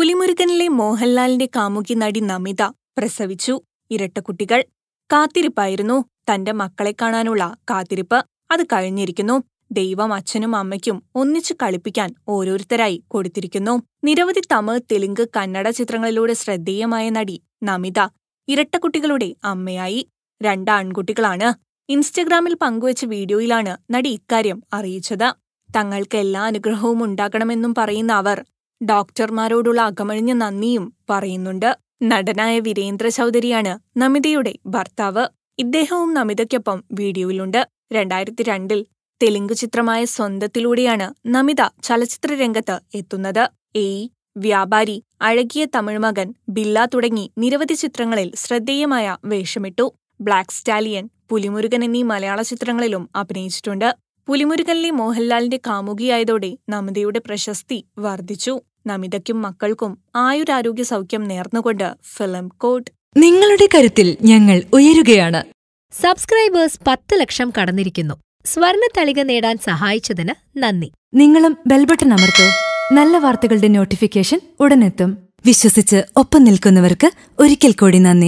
പുലിമുരുകനിലെ മോഹൻലാലിന്റെ കാമുകി നടി നമിത പ്രസവിച്ചു ഇരട്ടക്കുട്ടികൾ കാത്തിരിപ്പായിരുന്നു തന്റെ മക്കളെ കാണാനുള്ള കാത്തിരിപ്പ് അത് കഴിഞ്ഞിരിക്കുന്നു ദൈവം അച്ഛനും അമ്മയ്ക്കും ഒന്നിച്ചു കളിപ്പിക്കാൻ ഓരോരുത്തരായി കൊടുത്തിരിക്കുന്നു നിരവധി തമിഴ് തെലുങ്ക് കന്നഡ ചിത്രങ്ങളിലൂടെ ശ്രദ്ധേയമായ നടി നമിത ഇരട്ടക്കുട്ടികളുടെ അമ്മയായി രണ്ട് ആൺകുട്ടികളാണ് ഇൻസ്റ്റഗ്രാമിൽ പങ്കുവച്ച വീഡിയോയിലാണ് നടി ഇക്കാര്യം അറിയിച്ചത് തങ്ങൾക്ക് എല്ലാ അനുഗ്രഹവും ഉണ്ടാകണമെന്നും പറയുന്ന അവർ ഡോക്ടർമാരോടുള്ള അകമഴിഞ്ഞ നന്ദിയും പറയുന്നുണ്ട് നടനായ വീരേന്ദ്ര ചൗധരിയാണ് നമിതയുടെ ഭർത്താവ് ഇദ്ദേഹവും നമിതയ്ക്കൊപ്പം വീഡിയോയിലുണ്ട് രണ്ടായിരത്തി രണ്ടിൽ തെലുങ്ക് ചിത്രമായ സ്വന്തത്തിലൂടെയാണ് നമിത ചലച്ചിത്ര രംഗത്ത് എത്തുന്നത് എയ് വ്യാപാരി അഴകിയ തമിഴ് മകൻ ബില്ല തുടങ്ങി നിരവധി ചിത്രങ്ങളിൽ ശ്രദ്ധേയമായ വേഷമിട്ടു ബ്ലാക്ക് സ്റ്റാലിയൻ പുലിമുരുകൻ എന്നീ മലയാള ചിത്രങ്ങളിലും അഭിനയിച്ചിട്ടുണ്ട് പുലിമുരുകനിലെ മോഹൻലാലിന്റെ കാമുകിയായതോടെ നമിതയുടെ പ്രശസ്തി വർദ്ധിച്ചു നമിതയ്ക്കും മക്കൾക്കും ആയുരാരോഗ്യ സൗഖ്യം നേർന്നുകൊണ്ട് ഫിലിം കോട്ട് നിങ്ങളുടെ കരുത്തിൽ ഞങ്ങൾ ഉയരുകയാണ് സബ്സ്ക്രൈബേഴ്സ് പത്ത് ലക്ഷം കടന്നിരിക്കുന്നു സ്വർണ തളിക നേടാൻ സഹായിച്ചതിന് നന്ദി നിങ്ങളും ബെൽബട്ടൺ അമർത്തോ നല്ല വാർത്തകളുടെ നോട്ടിഫിക്കേഷൻ ഉടനെത്തും വിശ്വസിച്ച് ഒപ്പം നിൽക്കുന്നവർക്ക് ഒരിക്കൽ കൂടി നന്ദി